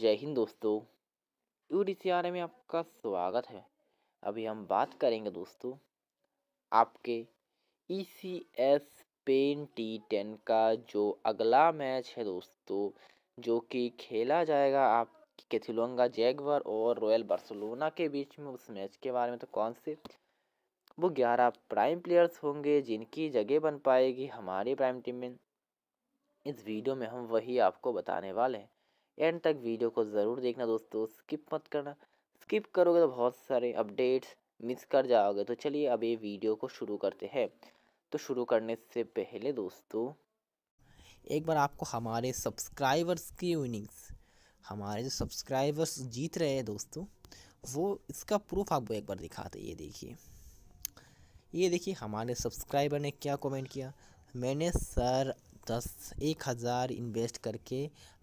जय हिंद दोस्तों U D में आपका स्वागत है अभी हम बात करेंगे दोस्तों आपके E C S Spain T ten का जो अगला मैच है दोस्तों जो कि खेला जाएगा आप कैथिलोंगा जैगवर और रॉयल बार्सोलोना के बीच में उस मैच के बारे में तो कौन से वो ग्यारह प्राइम प्लेयर्स होंगे जिनकी जगह बन पाएगी हमारी प्राइम टीम में इस वीडियो में हम वही आपको बताने वाले हैं एंड तक वीडियो को ज़रूर देखना दोस्तों स्किप मत करना स्किप करोगे तो बहुत सारे अपडेट्स मिस कर जाओगे तो चलिए अब ये वीडियो को शुरू करते हैं तो शुरू करने से पहले दोस्तों एक बार आपको हमारे सब्सक्राइबर्स की विनिंग्स हमारे जो सब्सक्राइबर्स जीत रहे हैं दोस्तों वो इसका प्रूफ आपको एक बार दिखाते ये देखिए ये देखिए हमारे सब्सक्राइबर ने क्या कमेंट किया मैंने सर दस एक हज़ार इन्वेस्ट करके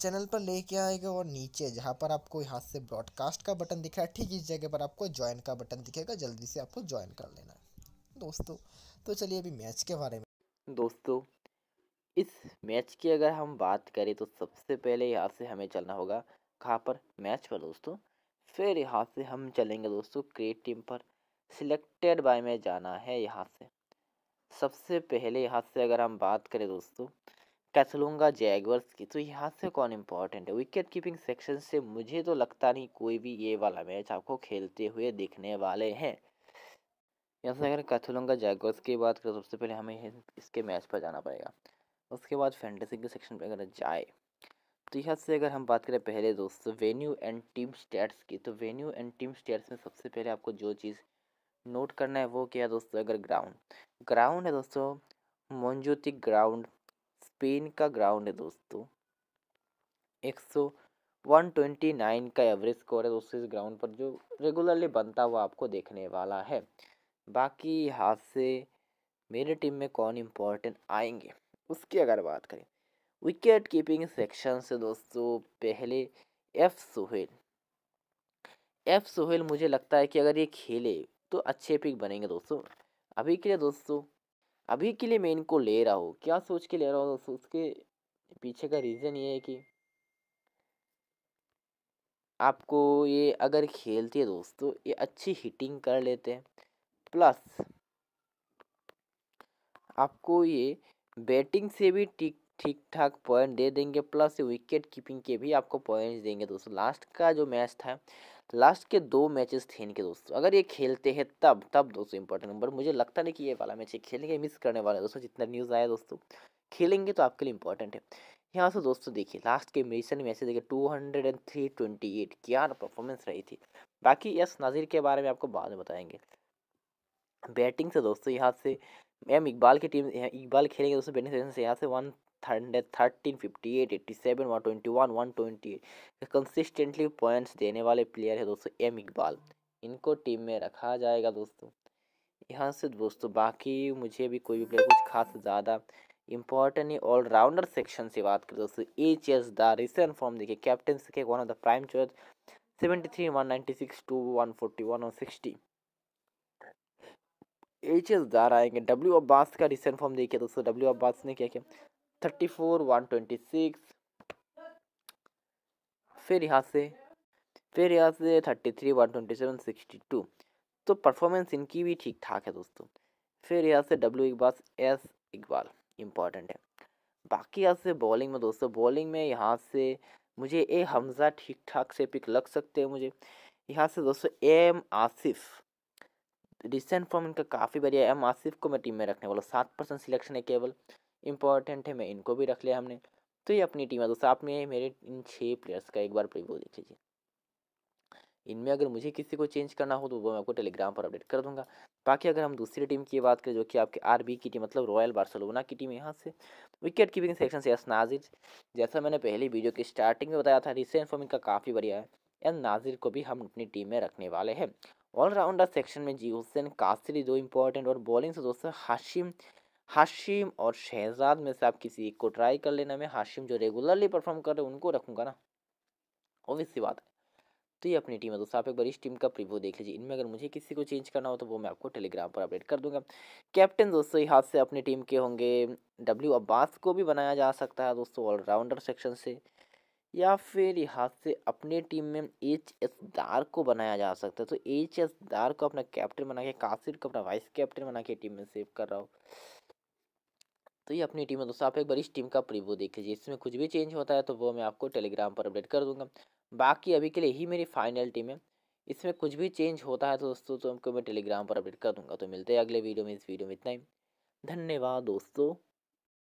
चैनल पर लेके आएगा और नीचे जहाँ पर आपको यहाँ से ब्रॉडकास्ट का बटन दिख रहा है ठीक इस जगह पर आपको ज्वाइन का बटन दिखेगा जल्दी से आपको ज्वाइन कर लेना है दोस्तों तो चलिए अभी मैच के बारे में दोस्तों इस मैच की अगर हम बात करें तो सबसे पहले यहाँ से हमें चलना होगा कहाँ पर मैच पर दोस्तों फिर यहाँ से हम चलेंगे दोस्तों क्रिएट टीम पर सिलेक्टेड बाय में जाना है यहाँ से सबसे पहले यहाँ से अगर हम बात करें दोस्तों कैथलोंगा जैगवर्स की तो यहाँ से कौन इम्पोर्टेंट है विकेट कीपिंग सेक्शन से मुझे तो लगता नहीं कोई भी ये वाला मैच आपको खेलते हुए दिखने वाले हैं यहाँ से अगर कैथलूंगा जैगवर्स की बात करें सबसे पहले हमें इसके मैच पर जाना पड़ेगा उसके बाद फैंटेसी के सेक्शन पर अगर जाए तो यहाँ से अगर हम बात करें पहले दोस्तों वेन्यू एंड टीम स्टेट्स की तो वेन्यू एंड टीम स्टेट्स में सबसे पहले आपको जो चीज़ नोट करना है वो क्या है दोस्तों अगर ग्राउंड ग्राउंड है दोस्तों मोनजोती ग्राउंड स्पेन का ग्राउंड है दोस्तों एक सौ वन ट्वेंटी नाइन का एवरेज स्कोर है दोस्तों इस ग्राउंड पर जो रेगुलरली बनता हुआ आपको देखने वाला है बाकी हाथ से मेरी टीम में कौन इम्पोर्टेंट आएंगे उसकी अगर बात करें विकेट कीपिंग सेक्शन से दोस्तों पहले एफ सुहेल एफ सुहेल मुझे लगता है कि अगर ये खेले तो अच्छे पिक बनेंगे दोस्तों अभी के लिए दोस्तों अभी के लिए मैं इनको ले रहा हूँ क्या सोच के ले रहा हूँ उसके पीछे का रीज़न ये है कि आपको ये अगर खेलती है दोस्तों ये अच्छी हिटिंग कर लेते हैं प्लस आपको ये बैटिंग से भी ठीक ठीक ठाक पॉइंट दे देंगे प्लस विकेट कीपिंग के भी आपको पॉइंट्स देंगे दोस्तों लास्ट का जो मैच था लास्ट के दो मैचेस थे इनके दोस्तों अगर ये खेलते हैं तब तब दोस्तों इंपॉर्टेंट नंबर मुझे लगता नहीं कि ये वाला मैच खेलेंगे मिस करने वाला दोस्तों जितना न्यूज़ आया दोस्तों खेलेंगे तो आपके लिए इंपॉर्टेंट है यहाँ से दोस्तों देखिए लास्ट के मेसन में देखिए two hundred and three twenty eight क्या परफॉर्मेंस रही थी बाकी यस नाजिर के बारे में आपको बाद में बताएंगे बैटिंग से दोस्तों यहाँ से एम इकबाल की टीम इकबाल खेलेंगे दोस्तों बैटिंग से यहाँ से one hundred thirteen fifty eight eighty seven one twenty one one twenty eight consistently points देने वाले प्लेयर है दोस्तों एम इकबाल इनको टीम में रखा जाएगा दोस्तों यहाँ से दोस्तों बाकी मुझे भी कोई भी प्लेयर कुछ खास ज़्यादा इंपॉर्टेंट ही ऑलराउंडर सेक्शन से बात करें दोस्तों H S the recent form देखिए कैप्टन के one of the prime choice seventy three one ninety six two one forty one और सिक्सटी एच एस दार आएंगे डब्ल्यू अब्बास का रिसेंट फॉर्म देखिए दोस्तों डब्ल्यू अब्बास ने क्या किया thirty four one twenty six फिर यहाँ से फिर यहाँ से thirty three one twenty seven sixty two तो परफॉर्मेंस इनकी भी ठीक ठाक है दोस्तों फिर यहाँ से W Iqbal S Iqbal important है बाकी यहाँ से बॉलिंग में दोस्तों बॉलिंग में यहाँ से मुझे ए हमज़ा ठीक ठाक से पिक लग सकते हैं मुझे यहाँ से दोस्तों एम आसिफ रिसेंट फॉर्म इनका काफ़ी बढ़िया एम आसिफ को मैं टीम में रखने वाला सात परसेंट सिलेक्शन है केवल इंपॉर्टेंट है मैं इनको भी रख लिया हमने तो ये अपनी टीम है दोस्तों आप में मेरे इन छः प्लेयर्स का एक बार प्ले देख लीजिए इनमें अगर मुझे किसी को चेंज करना हो तो वो मैं आपको टेलीग्राम पर अपडेट कर दूंगा बाकी अगर हम दूसरी टीम की बात करें जो कि आपके आरबी की टीम मतलब रॉयल बार्सिलोना की टीम यहाँ से विकेट कीपिंग सेक्शन से एस नाजिर जैसा मैंने पहले वीडियो के स्टार्टिंग में बताया था रिसेंट फॉर्म इनका काफ़ी बढ़िया है एस नाजिर को भी हम अपनी टीम में रखने वाले हैं ऑलराउंडर सेक्शन में जी हुसैन कासरी दो इम्पोर्टेंट और बॉलिंग से दोस्तों हाशिम हाशिम और शहजाद में से आप किसी एक को ट्राई कर लेना मैं हाशिम जो रेगुलरली परफॉर्म कर रहे हैं उनको रखूँगा ना ऑब्वियस सी बात है तो ये अपनी टीम है दोस्तों आप एक बार इस टीम का प्रीव्यू देख लीजिए इनमें अगर मुझे किसी को चेंज करना हो तो वो मैं आपको टेलीग्राम पर अपडेट कर दूंगा कैप्टन दोस्तों यहाँ से अपनी टीम के होंगे डब्ल्यू अब्बास को भी बनाया जा सकता है दोस्तों ऑलराउंडर सेक्शन से या फिर यहाँ से अपने टीम में एच एस दार को बनाया जा सकता है तो एच एस दार को अपना कैप्टन बना के कासिर को अपना वाइस कैप्टन बना के टीम में सेव कर रहा हूँ तो ये अपनी टीम है दोस्तों आप एक बार इस टीम का प्रीव्यू देख लीजिए इसमें कुछ भी चेंज होता है तो वो मैं आपको टेलीग्राम पर अपडेट कर दूंगा बाकी अभी के लिए ही मेरी फाइनल टीम है इसमें कुछ भी चेंज होता है तो दोस्तों तो आपको मैं टेलीग्राम पर अपडेट कर दूंगा तो मिलते हैं अगले वीडियो में इस वीडियो में इतना ही धन्यवाद दोस्तों